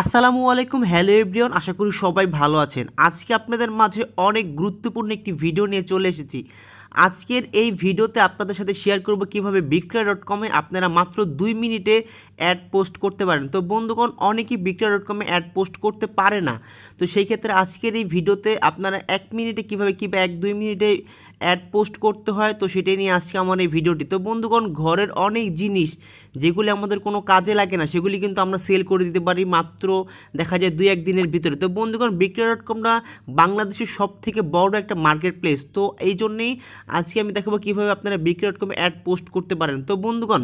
আসসালামু আলাইকুম hello everyone আশা করি সবাই ভালো আছেন আজকে আপনাদের মাঝে অনেক গুরুত্বপূর্ণ একটি ভিডিও নিয়ে চলে এসেছি আজকের এই ভিডিওতে আপনাদের সাথে শেয়ার করব কিভাবে বিক্রয় ডট কমে আপনারা মাত্র দুই মিনিটে অ্যাড পোস্ট করতে পারেন তো বন্ধুগণ অনেকেই বিক্রয় ডট কমে অ্যাড পোস্ট করতে পারে না তো সেই ক্ষেত্রে আজকের এই ভিডিওতে আপনারা এক মিনিটে কিভাবে কীভাবে এক দুই মিনিটে অ্যাড পোস্ট করতে হয় তো সেটাই নিয়ে আজকে আমার এই ভিডিওটি তো বন্ধুগণ ঘরের অনেক জিনিস যেগুলি আমাদের কোনো কাজে লাগে না সেগুলি কিন্তু আমরা সেল করে দিতে পারি মাত্র মাত্র দেখা যায় দুই এক দিনের ভিতরে তো বন্ধুগণ বিক্রয় ডট কমটা বাংলাদেশের সব থেকে বড় একটা মার্কেট প্লেস তো এই জন্যেই আজকে আমি দেখাবো কীভাবে আপনারা বিক্রয় ডট কমে অ্যাড পোস্ট করতে পারেন তো বন্ধুগণ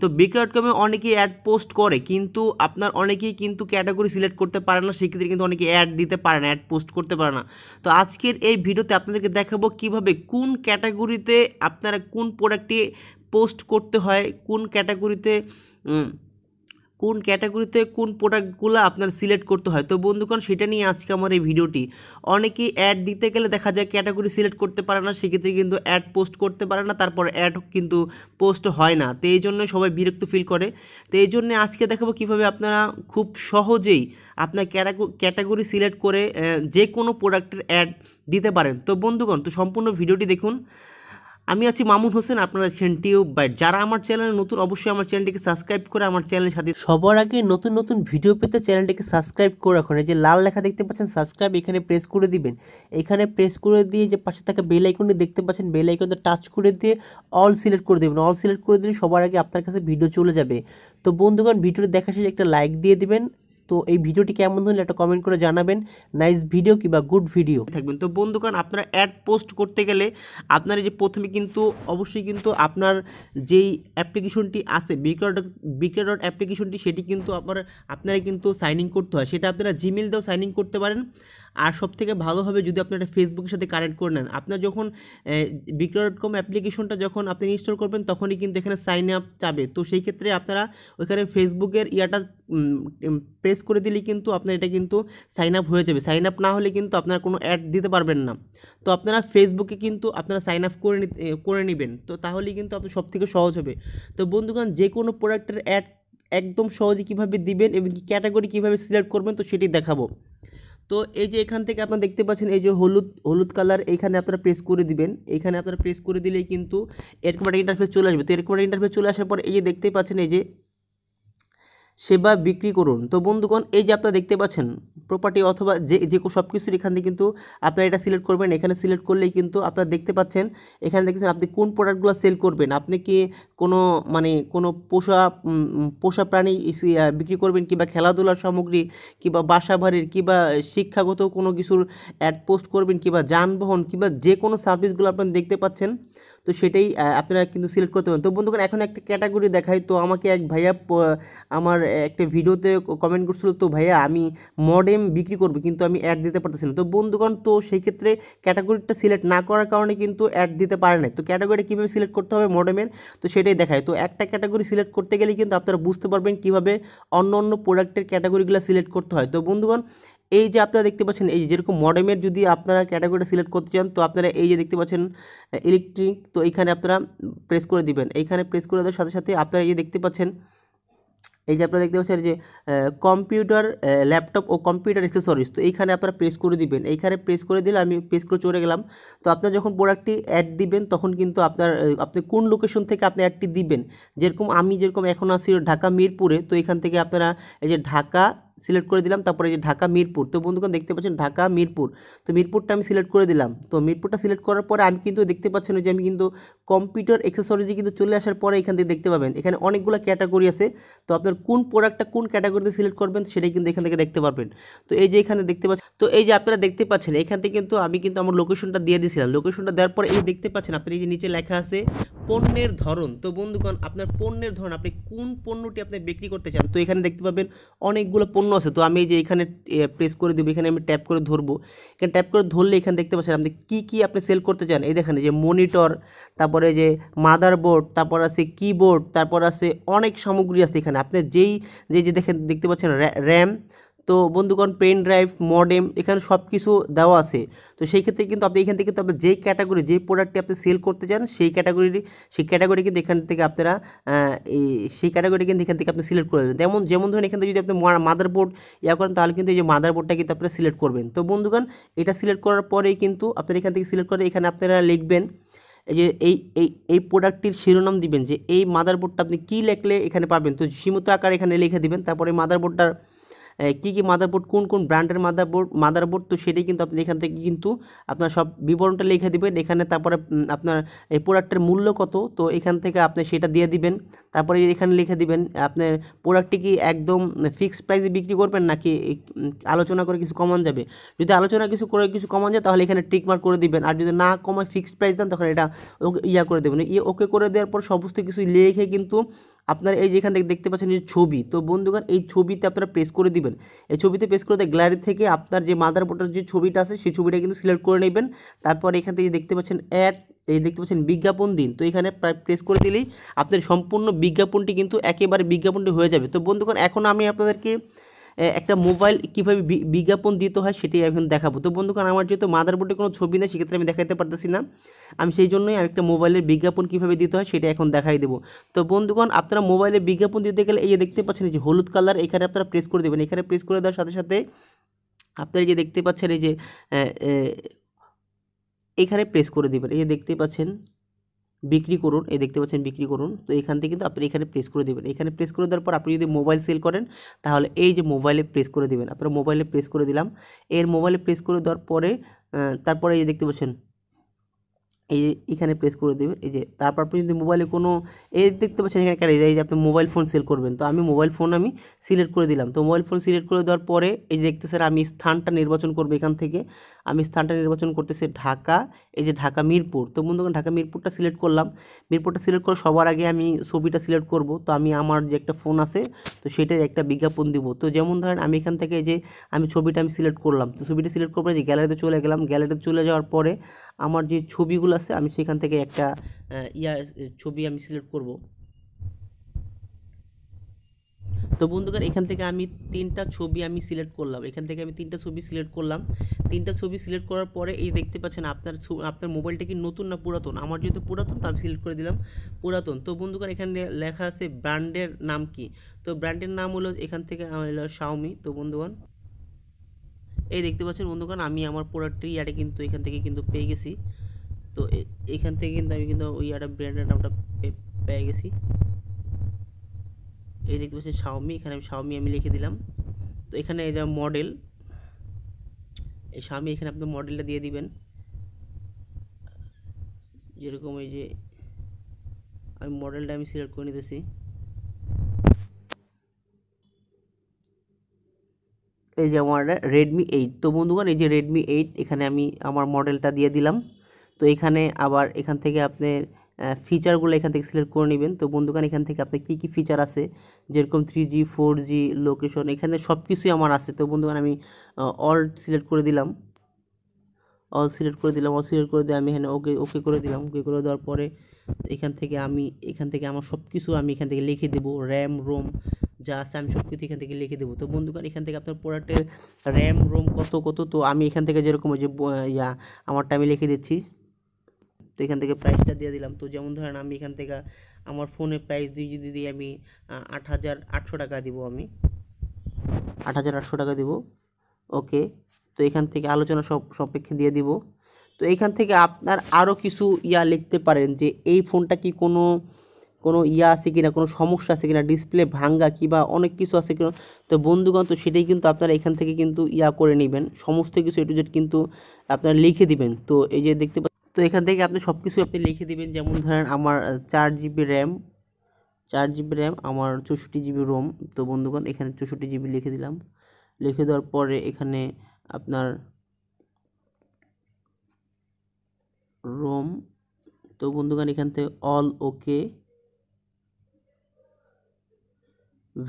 তো বিক্রয় ডট কমে অনেকেই অ্যাড পোস্ট করে কিন্তু আপনার অনেকেই কিন্তু ক্যাটাগরি সিলেক্ট করতে পারে না সেক্ষেত্রে কিন্তু অনেকে অ্যাড দিতে পারে না অ্যাড পোস্ট করতে পারে না তো আজকের এই ভিডিওতে আপনাদেরকে দেখাবো কিভাবে কোন ক্যাটাগরিতে আপনারা কোন প্রোডাক্টটি পোস্ট করতে হয় কোন ক্যাটাগরিতে কোন ক্যাটাগরিতে কোন প্রোডাক্টগুলো আপনার সিলেক্ট করতে হয় তো বন্ধুগণ সেটা নিয়ে আজকে আমার এই ভিডিওটি অনেকেই অ্যাড দিতে গেলে দেখা যায় ক্যাটাগরি সিলেক্ট করতে পারে না সেক্ষেত্রে কিন্তু অ্যাড পোস্ট করতে পারে না তারপর অ্যাড কিন্তু পোস্ট হয় না তো এই জন্য সবাই বিরক্ত ফিল করে তো এই জন্য আজকে দেখাবো কিভাবে আপনারা খুব সহজেই আপনার ক্যাটাগরি সিলেক্ট করে যে কোনো প্রোডাক্টের অ্যাড দিতে পারেন তো বন্ধুগণ তো সম্পূর্ণ ভিডিওটি দেখুন আমি আছি মামুন হোসেন আপনারা আছেন টিউব বাইট যারা আমার চ্যানেলে নতুন অবশ্যই আমার চ্যানেলটিকে সাবস্ক্রাইব করে আমার চ্যানেলের সাথে সবার আগে নতুন নতুন ভিডিও পেতে চ্যানেলটিকে সাবস্ক্রাইব করে রাখুন এই যে লাল লেখা দেখতে পাচ্ছেন সাবস্ক্রাইব এখানে প্রেস করে দিবেন এখানে প্রেস করে দিয়ে যে পাশে থাকা বেল আইকনটি দেখতে পাচ্ছেন বেল আইকনটা টাচ করে দিয়ে অল সিলেক্ট করে দেবেন অল সিলেক্ট করে দিলে সবার আগে আপনার কাছে ভিডিও চলে যাবে তো বন্ধুগণ ভিডিওটি দেখা শেষে একটা লাইক দিয়ে দিবেন তো এই ভিডিওটি কেমন ধরনের একটা কমেন্ট করে জানাবেন নাইস ভিডিও কিংবা গুড ভিডিও থাকবেন তো বন্ধুগণ আপনার অ্যাড পোস্ট করতে গেলে আপনার এই যে প্রথমে কিন্তু অবশ্যই কিন্তু আপনার যেই অ্যাপ্লিকেশনটি আছে বিক্রা ডট ডট অ্যাপ্লিকেশনটি সেটি কিন্তু আপনার আপনারা কিন্তু সাইন ইন করতে হয় সেটা আপনারা জিমেল দিয়েও সাইন ইন করতে পারেন আর সব থেকে ভালো হবে যদি আপনি একটা ফেসবুকের সাথে কানেক্ট করে নেন আপনার যখন বিক্রয় ডট কম অ্যাপ্লিকেশনটা যখন আপনি ইনস্টল করবেন তখনই কিন্তু এখানে সাইন আপ চাবে তো সেই ক্ষেত্রে আপনারা ওইখানে ফেসবুকের ইয়াটা প্রেস করে দিলে কিন্তু আপনার এটা কিন্তু সাইন আপ হয়ে যাবে সাইন আপ না হলে কিন্তু আপনারা কোনো অ্যাড দিতে পারবেন না তো আপনারা ফেসবুকে কিন্তু আপনারা সাইন আপ করে করে নেবেন তো তাহলেই কিন্তু আপনার সব থেকে সহজ হবে তো বন্ধুগণ যে কোনো প্রোডাক্টের অ্যাড একদম সহজে কীভাবে দিবেন এবং ক্যাটাগরি কীভাবে সিলেক্ট করবেন তো সেটি দেখাবো তো এই যে এখান থেকে আপনারা দেখতে পাচ্ছেন এই যে হলুদ হলুদ কালার এখানে আপনারা প্রেস করে দিবেন এখানে আপনারা প্রেস করে দিলেই কিন্তু এরকম একটা ইন্টারফেস চলে আসবে তো এরকম একটা ইন্টারফেস চলে আসার পর এই যে দেখতে পাচ্ছেন এই যে সেবা বিক্রি করুন তো বন্ধুগণ এই যে আপনারা দেখতে পাচ্ছেন প্রপার্টি অথবা যে যে সব কিছুর এখান থেকে কিন্তু আপনারা এটা সিলেক্ট করবেন এখানে সিলেক্ট করলেই কিন্তু আপনারা দেখতে পাচ্ছেন এখানে দেখছেন আপনি কোন প্রোডাক্টগুলো সেল করবেন আপনি কি কোনো মানে কোনো পোষা পোষা প্রাণী বিক্রি করবেন কিংবা খেলাধুলার সামগ্রী কিংবা বাসা বাড়ির কিংবা শিক্ষাগত কোনো কিছুর অ্যাড পোস্ট করবেন কিংবা যানবাহন কিংবা যে কোনো সার্ভিসগুলো আপনি দেখতে পাচ্ছেন তো সেটাই আপনারা কিন্তু সিলেক্ট করতে পারেন তো বন্ধুগণ এখন একটা ক্যাটাগরি দেখাই তো আমাকে এক ভাইয়া আমার একটা ভিডিওতে কমেন্ট করছিল তো ভাইয়া আমি মডেম বিক্রি করব কিন্তু আমি অ্যাড দিতে পারতেছি না তো বন্ধুগণ তো সেই ক্ষেত্রে ক্যাটাগরিটা সিলেক্ট না করার কারণে কিন্তু অ্যাড দিতে পারে না তো ক্যাটাগরি কীভাবে সিলেক্ট করতে হবে মডেমের তো সেটাই দেখায় তো একটা ক্যাটাগরি সিলেক্ট করতে গেলে কিন্তু আপনারা বুঝতে পারবেন কীভাবে অন্য অন্য প্রোডাক্টের ক্যাটাগরিগুলো সিলেক্ট করতে হয় তো বন্ধুগণ এই যে আপনারা দেখতে পাচ্ছেন এই যেরকম মডেমের যদি আপনারা ক্যাটাগরিটা সিলেক্ট করতে চান তো আপনারা এই যে দেখতে পাচ্ছেন ইলেকট্রিক তো এইখানে আপনারা প্রেস করে দিবেন এইখানে প্রেস করে দেওয়ার সাথে সাথে আপনারা এই যে দেখতে পাচ্ছেন এই যে আপনারা দেখতে পাচ্ছেন যে কম্পিউটার ল্যাপটপ ও কম্পিউটার অ্যাক্সেসরিজ তো এইখানে আপনারা প্রেস করে দিবেন এইখানে প্রেস করে দিলে আমি প্রেস করে চলে গেলাম তো আপনার যখন প্রোডাক্টটি অ্যাড দিবেন তখন কিন্তু আপনার আপনি কোন লোকেশন থেকে আপনি অ্যাডটি দিবেন যেরকম আমি যেরকম এখন আছি ঢাকা মিরপুরে তো এখান থেকে আপনারা এই যে ঢাকা সিলেক্ট করে দিলাম তারপরে যে ঢাকা মিরপুর তো বন্ধুগণ দেখতে পাচ্ছেন ঢাকা মিরপুর তো মিরপুরটা আমি সিলেক্ট করে দিলাম তো মিরপুরটা সিলেক্ট করার পরে আমি কিন্তু দেখতে পাচ্ছেন যে আমি কিন্তু কম্পিউটার অ্যাক্সেসরিজি কিন্তু চলে আসার পরে এখান থেকে দেখতে পাবেন এখানে অনেকগুলো ক্যাটাগরি আছে তো আপনার কোন প্রোডাক্টটা কোন ক্যাটাগরিতে সিলেক্ট করবেন সেটাই কিন্তু এখান থেকে দেখতে পারবেন তো এই যে এখানে দেখতে পাচ্ছেন তো এই যে আপনারা দেখতে পাচ্ছেন এখান থেকে কিন্তু আমি কিন্তু আমার লোকেশনটা দিয়ে দিয়েছিলাম লোকেশনটা দেওয়ার পর এই দেখতে পাচ্ছেন আপনি এই যে নিচে লেখা আছে পণ্যের ধরন তো বন্ধুগণ আপনার পণ্যের ধরন আপনি কোন পণ্যটি আপনি বিক্রি করতে চান তো এখানে দেখতে পাবেন অনেকগুলো পণ্য আছে তো আমি যে এখানে প্রেস করে দেবো এখানে আমি ট্যাপ করে ধরবো এখানে ট্যাপ করে ধরলে এখানে দেখতে পাচ্ছেন আপনি কী কী আপনি সেল করতে চান এই দেখেন যে মনিটর তারপরে যে মাদারবোর্ড তারপর আছে কিবোর্ড তারপর আছে অনেক সামগ্রী আছে এখানে আপনি যেই যে যে দেখেন দেখতে পাচ্ছেন র্যাম তো বন্ধুগণ পেন ড্রাইভ মডেম এখানে সব কিছু দেওয়া আছে তো সেই ক্ষেত্রে কিন্তু আপনি এখান থেকে কিন্তু আপনি যেই ক্যাটাগরি যেই প্রোডাক্টটি আপনি সেল করতে চান সেই ক্যাটাগরির সেই ক্যাটাগরি কিন্তু এখান থেকে আপনারা এই সেই ক্যাটাগরি কিন্তু এখান থেকে আপনি সিলেক্ট করে দেবেন যেমন যেমন ধরুন এখান থেকে যদি আপনি মাদারবোর্ড ইয়া করেন তাহলে কিন্তু এই যে মাদারবোর্ডটা কিন্তু আপনারা সিলেক্ট করবেন তো বন্ধুগণ এটা সিলেক্ট করার পরেই কিন্তু আপনারা এখান থেকে সিলেক্ট করে এখানে আপনারা লিখবেন এই যে এই এই এই প্রোডাক্টটির শিরোনাম দিবেন যে এই মাদারবোর্ডটা আপনি কী লেখলে এখানে পাবেন তো সীমিত আকারে এখানে লিখে দিবেন তারপরে মাদারবোর্ডটার কী কী মাদারবোর্ড কোন কোন ব্র্যান্ডের মাদারবোর্ড মাদারবোর্ড তো সেটাই কিন্তু আপনি এখান থেকে কিন্তু আপনার সব বিবরণটা লিখে দেবেন এখানে তারপরে আপনার এই প্রোডাক্টের মূল্য কত তো এখান থেকে আপনি সেটা দিয়ে দিবেন তারপরে এখানে লিখে দিবেন আপনার প্রোডাক্টটি কি একদম ফিক্সড প্রাইসে বিক্রি করবেন নাকি আলোচনা করে কিছু কমান যাবে যদি আলোচনা কিছু করে কিছু কমান যায় তাহলে এখানে টিকমার্ক করে দিবেন আর যদি না কমায় ফিক্সড প্রাইস দেন তখন এটা ইয়া করে দেবেন ইয়ে ওকে করে দেওয়ার পর সমস্ত কিছু লিখে কিন্তু আপনার এই যেখান থেকে দেখতে পাচ্ছেন যে ছবি তো বন্ধুগণ এই ছবিতে আপনারা প্রেস করে দিবেন এই ছবিতে প্রেস করে গ্যালারি থেকে আপনার যে মাদার বোর্ডের যে ছবিটা আছে সেই ছবিটা কিন্তু সিলেক্ট করে নেবেন তারপর এখান থেকে দেখতে পাচ্ছেন অ্যাড এই দেখতে পাচ্ছেন বিজ্ঞাপন দিন তো এখানে প্রেস করে দিলেই আপনার সম্পূর্ণ বিজ্ঞাপনটি কিন্তু একেবারে বিজ্ঞাপনটি হয়ে যাবে তো বন্ধুগণ এখন আমি আপনাদেরকে একটা মোবাইল কীভাবে বিজ্ঞাপন দিতে হয় সেটি এখন দেখাবো তো বন্ধুগণ আমার যেহেতু মাদারবোর্ডে কোনো ছবি নেই সেক্ষেত্রে আমি দেখাতে পারতেছি না আমি সেই জন্যই আমি একটা মোবাইলের বিজ্ঞাপন কীভাবে দিতে হয় সেটা এখন দেখাই দেবো তো বন্ধুগণ আপনারা মোবাইলে বিজ্ঞাপন দিতে গেলে এই যে দেখতে পাচ্ছেন যে হলুদ কালার এখানে আপনারা প্রেস করে দেবেন এখানে প্রেস করে দেওয়ার সাথে সাথে আপনারা যে দেখতে পাচ্ছেন এই যে এখানে প্রেস করে দেবেন এই যে দেখতে পাচ্ছেন বিক্রি করুন এই দেখতে পাচ্ছেন বিক্রি করুন তো এখান থেকে কিন্তু আপনি এখানে প্রেস করে দেবেন এখানে প্রেস করে দেওয়ার পর আপনি যদি মোবাইল সেল করেন তাহলে এই যে মোবাইলে প্রেস করে দেবেন আপনার মোবাইলে প্রেস করে দিলাম এর মোবাইলে প্রেস করে দেওয়ার পরে তারপরে এই দেখতে পাচ্ছেন এই এখানে প্রেস করে দেবে এই যে তারপর আপনি যদি মোবাইলে কোনো এই দেখতে পাচ্ছেন এখানে ক্যারেজ এই যে আপনি মোবাইল ফোন সেল করবেন তো আমি মোবাইল ফোন আমি সিলেক্ট করে দিলাম তো মোবাইল ফোন সিলেক্ট করে দেওয়ার পরে এই যে দেখতে স্যার আমি স্থানটা নির্বাচন করবো এখান থেকে আমি স্থানটা নির্বাচন করতেছি ঢাকা এই যে ঢাকা মিরপুর তো বন্ধু ঢাকা মিরপুরটা সিলেক্ট করলাম মিরপুরটা সিলেক্ট করে সবার আগে আমি ছবিটা সিলেক্ট করব তো আমি আমার যে একটা ফোন আছে তো সেটার একটা বিজ্ঞাপন দিব তো যেমন ধরেন আমি এখান থেকে যে আমি ছবিটা আমি সিলেক্ট করলাম তো ছবিটা সিলেক্ট পরে যে গ্যালারিতে চলে গেলাম গ্যালারিতে চলে যাওয়ার পরে আমার যে ছবিগুলো আছে আমি সেখান থেকে একটা ইয়া ছবি আমি সিলেক্ট করব তো বন্ধুগণ এখান থেকে আমি তিনটা ছবি আমি সিলেক্ট করলাম এখান থেকে আমি তিনটা ছবি সিলেক্ট করলাম তিনটা ছবি সিলেক্ট করার পরে এই দেখতে পাচ্ছেন আপনার আপনার মোবাইলটা কি নতুন না পুরাতন আমার যেহেতু পুরাতন তো আমি সিলেক্ট করে দিলাম পুরাতন তো বন্ধুগণ এখানে লেখা আছে ব্র্যান্ডের নাম কি তো ব্র্যান্ডের নাম হলো এখান থেকে হলো শাওমি তো বন্ধুগণ এই দেখতে পাচ্ছেন বন্ধুগণ আমি আমার পুরো ইয়ারে কিন্তু এখান থেকে কিন্তু পেয়ে গেছি তো এখান থেকে কিন্তু আমি কিন্তু ওই একটা ব্র্যান্ডের নামটা পেয়ে গেছি এই দেখতে পাচ্ছি শাওমি এখানে আমি শাওমি আমি লিখে দিলাম তো এখানে এটা মডেল এই শাওমি এখানে আপনি মডেলটা দিয়ে দিবেন যেরকম এই যে আমি মডেলটা আমি সিলেক্ট করে নিতেছি এই যে আমার রেডমি এইট তো বন্ধুগণ এই যে রেডমি এইট এখানে আমি আমার মডেলটা দিয়ে দিলাম তো এখানে আবার এখান থেকে আপনি ফিচারগুলো এখান থেকে সিলেক্ট করে নেবেন তো বন্ধুখান এখান থেকে আপনার কী কী ফিচার আছে যেরকম three G four G location এখানে সব কিছুই আমার আছে তো বন্ধুখান আমি অল সিলেক্ট করে দিলাম অল সিলেক্ট করে দিলাম অল সিলেক্ট করে দিয়ে আমি এখানে ওকে ওকে করে দিলাম ওকে করে দেওয়ার পরে এখান থেকে আমি এখান থেকে আমার সব কিছু আমি এখান থেকে লিখে দেবো র্যাম রোম যা আছে আমি সব কিছু এখান থেকে লিখে দেবো তো বন্ধুগণ এখান থেকে আপনার প্রোডাক্টের র্যাম রোম কত কত তো আমি এখান থেকে যেরকম যে ইয়া আমারটা আমি লিখে দিচ্ছি তো এখান থেকে প্রাইসটা দিয়ে দিলাম তো যেমন ধরেন আমি এখান থেকে আমার ফোনে প্রাইস দিই যদি দিই আমি আট হাজার আটশো টাকা দিব আমি আট হাজার আটশো টাকা দিব ওকে তো এখান থেকে আলোচনা সব সপেক্ষে দিয়ে দিব তো এখান থেকে আপনার আরও কিছু ইয়া লিখতে পারেন যে এই ফোনটা কি কোনো কোনো ইয়া আছে কি না কোনো সমস্যা আছে কি না ডিসপ্লে ভাঙ্গা কি বা অনেক কিছু আছে কিনা তো বন্ধুগণ তো সেটাই কিন্তু আপনারা এখান থেকে কিন্তু ইয়া করে নেবেন সমস্ত কিছু এটু জেড কিন্তু আপনারা লিখে দিবেন তো এই যে দেখতে তো এখান থেকে আপনি সব কিছু আপনি লিখে দিবেন যেমন ধরেন আমার চার জিবি র্যাম চার জিবি র্যাম আমার চৌষট্টি জিবি রোম তো বন্ধুগণ এখানে চৌষট্টি জিবি লিখে দিলাম লিখে দেওয়ার পরে এখানে আপনার রোম তো বন্ধুগণ এখান থেকে all okay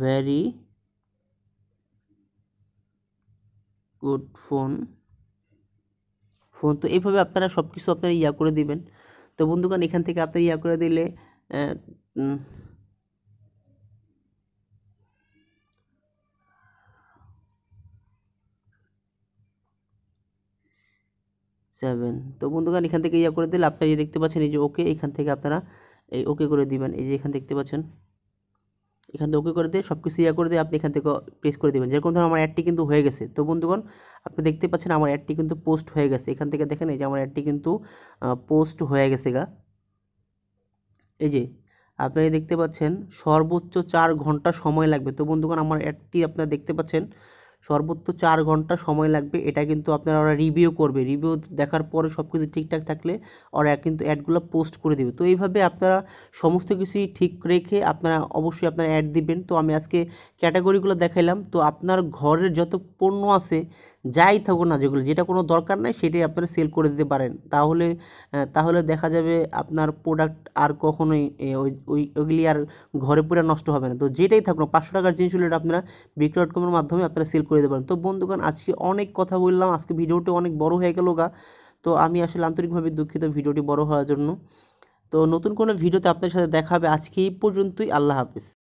very good phone phone তো এইভাবে আপনারা সব কিছু আপনারা ইয়া করে দিবেন তো বন্ধুগণ এখান থেকে আপনারা ইয়া করে দিলে সেভেন তো বন্ধুগণ এখান থেকে ইয়া করে দিলে আপনারা দেখতে পাচ্ছেন এই যে ওকে এখান থেকে আপনারা এই ওকে করে দিবেন এই যে এখানে দেখতে পাচ্ছেন এখান থেকে ওকে করে দিয়ে সব কিছু ইয়া করে দিয়ে আপনি এখান থেকে প্রেস করে দেবেন যেরকম ধরুন আমার অ্যাডটি কিন্তু হয়ে গেছে তো বন্ধুগণ আপনি দেখতে পাচ্ছেন আমার অ্যাডটি কিন্তু পোস্ট হয়ে গেছে এখান থেকে দেখেন এই যে আমার অ্যাডটি কিন্তু পোস্ট হয়ে গেছে গা এই যে আপনি দেখতে পাচ্ছেন সর্বোচ্চ চার ঘন্টা সময় লাগবে তো বন্ধুগণ আমার অ্যাডটি আপনারা দেখতে পাচ্ছেন সর্বোচ্চ চার ঘন্টা সময় লাগবে এটা কিন্তু আপনারা ওরা রিভিউ করবে রিভিউ দেখার পরে সব কিছু ঠিকঠাক থাকলে ওরা কিন্তু অ্যাডগুলো পোস্ট করে দেবে তো এইভাবে আপনারা সমস্ত কিছুই ঠিক রেখে আপনারা অবশ্যই আপনারা অ্যাড দিবেন তো আমি আজকে ক্যাটাগরিগুলো দেখাইলাম তো আপনার ঘরের যত পণ্য আছে যাই থাকুক না যেগুলো যেটা কোনো দরকার নাই সেটাই আপনারা সেল করে দিতে পারেন তাহলে তাহলে দেখা যাবে আপনার প্রোডাক্ট আর কখনোই ওই ওই ওইগুলি আর ঘরে পুরো নষ্ট হবে না তো যেটাই থাকুক না পাঁচশো টাকার জিনিস হলে আপনারা বিক্রি ডট কমের মাধ্যমে আপনারা সেল করে দিতে পারেন তো বন্ধুগণ আজকে অনেক কথা বললাম আজকে ভিডিওটি অনেক বড় হয়ে গেল গা তো আমি আসলে আন্তরিকভাবে দুঃখিত ভিডিওটি বড় হওয়ার জন্য তো নতুন কোনো ভিডিওতে আপনার সাথে দেখা হবে আজকে এই পর্যন্তই আল্লাহ হাফিজ